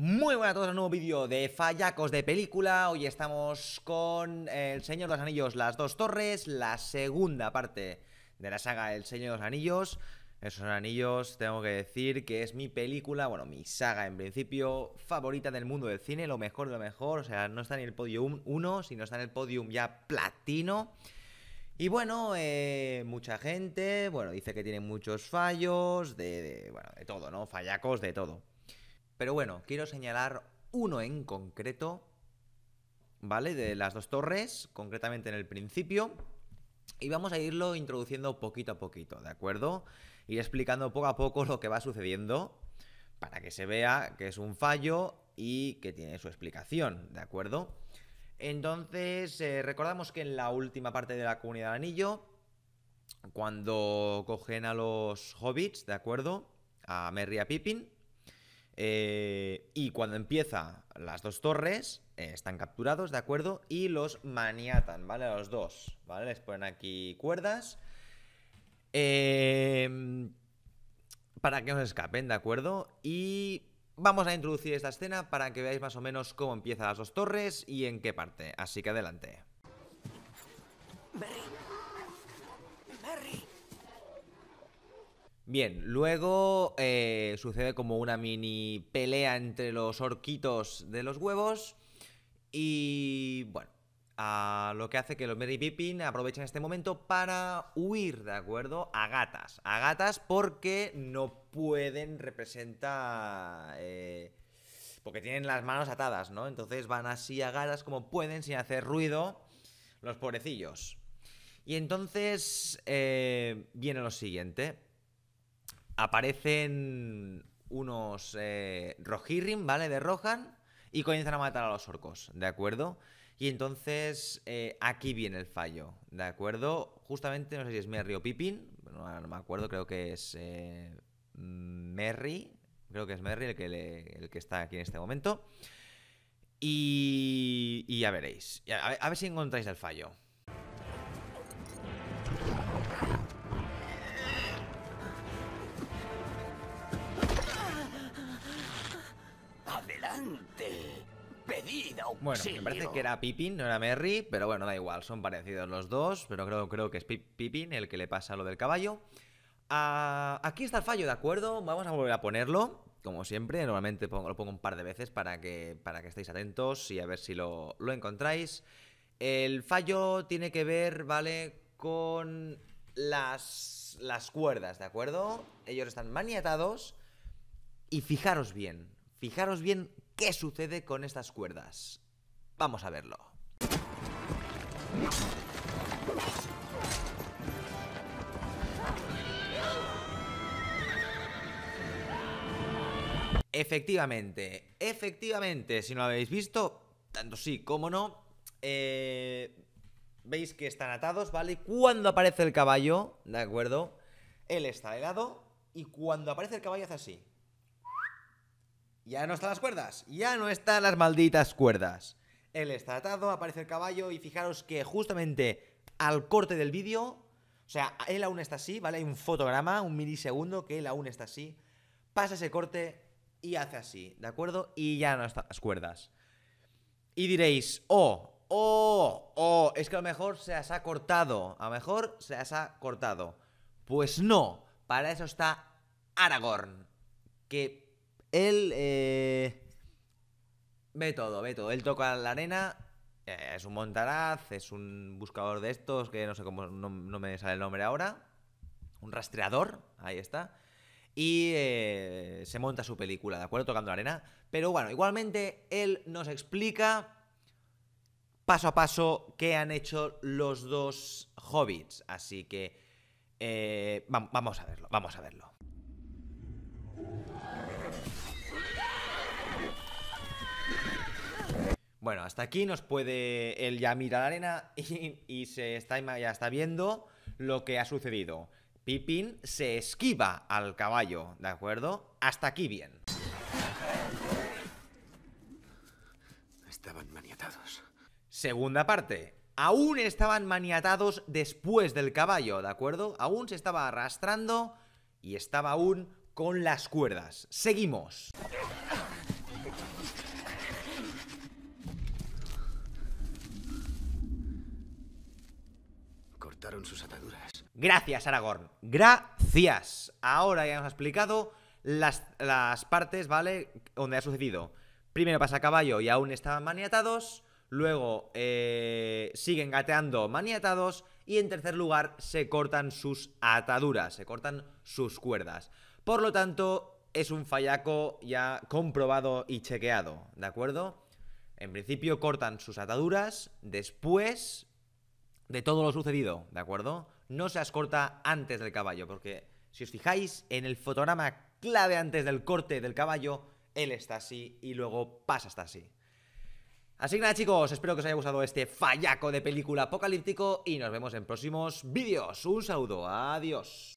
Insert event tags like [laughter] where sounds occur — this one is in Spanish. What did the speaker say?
Muy buenas a todos, un nuevo vídeo de fallacos de película Hoy estamos con El Señor de los Anillos, las dos torres La segunda parte de la saga El Señor de los Anillos Esos anillos, tengo que decir que es mi película, bueno, mi saga en principio Favorita del mundo del cine, lo mejor de lo mejor O sea, no está en el podium 1, sino está en el podium ya platino y bueno, eh, mucha gente, bueno, dice que tiene muchos fallos, de, bueno, de todo, ¿no? Fallacos de todo. Pero bueno, quiero señalar uno en concreto, ¿vale? De las dos torres, concretamente en el principio. Y vamos a irlo introduciendo poquito a poquito, ¿de acuerdo? Ir explicando poco a poco lo que va sucediendo para que se vea que es un fallo y que tiene su explicación, ¿de acuerdo? Entonces, eh, recordamos que en la última parte de la comunidad del anillo, cuando cogen a los hobbits, ¿de acuerdo? A Merry y a Pippin, eh, y cuando empieza, las dos torres eh, están capturados, ¿de acuerdo? Y los maniatan, ¿vale? A los dos, ¿vale? Les ponen aquí cuerdas. Eh, para que no se escapen, ¿de acuerdo? Y vamos a introducir esta escena para que veáis más o menos cómo empiezan las dos torres y en qué parte. Así que adelante. Bien, luego eh, sucede como una mini pelea entre los orquitos de los huevos. Y bueno, a lo que hace que los Mary Pippin aprovechen este momento para huir, ¿de acuerdo? A gatas. A gatas porque no pueden representar. Eh, porque tienen las manos atadas, ¿no? Entonces van así a gatas como pueden, sin hacer ruido, los pobrecillos. Y entonces eh, viene lo siguiente aparecen unos eh, ¿vale? De Rohan, y comienzan a matar a los orcos, ¿de acuerdo? Y entonces eh, aquí viene el fallo, ¿de acuerdo? Justamente, no sé si es Merry o Pippin, no, me acuerdo, creo que es eh, Merry, creo que es Merry el que, el que está aquí en este momento. Y, ya veréis, a ver si encontráis el fallo. Bueno, me parece que era Pippin, no era Merry, pero bueno, da igual, son parecidos los dos, pero creo, creo que es Pippin el que le pasa lo del caballo. Ah, aquí está el fallo, ¿de acuerdo? Vamos a volver a ponerlo, como siempre, normalmente lo pongo un par de veces para que, para que estéis atentos y a ver si lo, encontráis. El fallo tiene que ver, ¿vale? Con las, las cuerdas, ¿de acuerdo? Ellos están maniatados y fijaros bien, fijaros bien ¿Qué sucede con estas cuerdas? Vamos a verlo. Efectivamente, efectivamente, si no lo habéis visto, tanto sí como no, eh, veis que están atados, ¿vale? Cuando aparece el caballo, ¿de acuerdo? Él está de y cuando aparece el caballo hace así. Ya no están las cuerdas, ya no están las malditas cuerdas. Él está atado, aparece el caballo y fijaros que justamente al corte del vídeo, o sea, él aún está así, ¿vale? Hay un fotograma, un milisegundo que él aún está así, pasa ese corte y hace así, ¿de acuerdo? Y ya no están las cuerdas. Y diréis, oh, oh, oh, es que a lo mejor se las ha cortado, a lo mejor se las ha cortado. Pues no, para eso está Aragorn, que él eh, ve todo, ve todo. Él toca la arena, eh, es un montaraz, es un buscador de estos, que no sé cómo, no, me sale el nombre ahora. Un rastreador, ahí está. Y eh, se monta su película, ¿de acuerdo? Tocando la arena. Pero bueno, igualmente él nos explica paso a paso qué han hecho los dos hobbits. Así que vamos a verlo, vamos a verlo. Bueno, hasta aquí nos puede el ya mirar la arena [laughs] y, se está, ya está viendo lo que ha sucedido. Pippin se esquiva al caballo, ¿de acuerdo? Hasta aquí bien. Estaban maniatados. Segunda parte. Aún estaban maniatados después del caballo, ¿de acuerdo? Aún se estaba arrastrando y estaba aún con las cuerdas. Seguimos. sus ataduras. Gracias, Aragorn. Gracias. Ahora ya hemos explicado las, partes, ¿vale? Donde ha sucedido. Primero pasa a caballo y aún estaban maniatados. Luego eh, siguen gateando maniatados. Y en tercer lugar se cortan sus ataduras, se cortan sus cuerdas. Por lo tanto, es un fallaco ya comprobado y chequeado, ¿de acuerdo? En principio cortan sus ataduras, después de todo lo sucedido, ¿de acuerdo? No seas corta antes del caballo, porque si os fijáis en el fotograma clave antes del corte del caballo, él está así y luego pasa hasta así. Así que nada chicos, espero que os haya gustado este fallaco de película apocalíptico y nos vemos en próximos vídeos. Un saludo, adiós.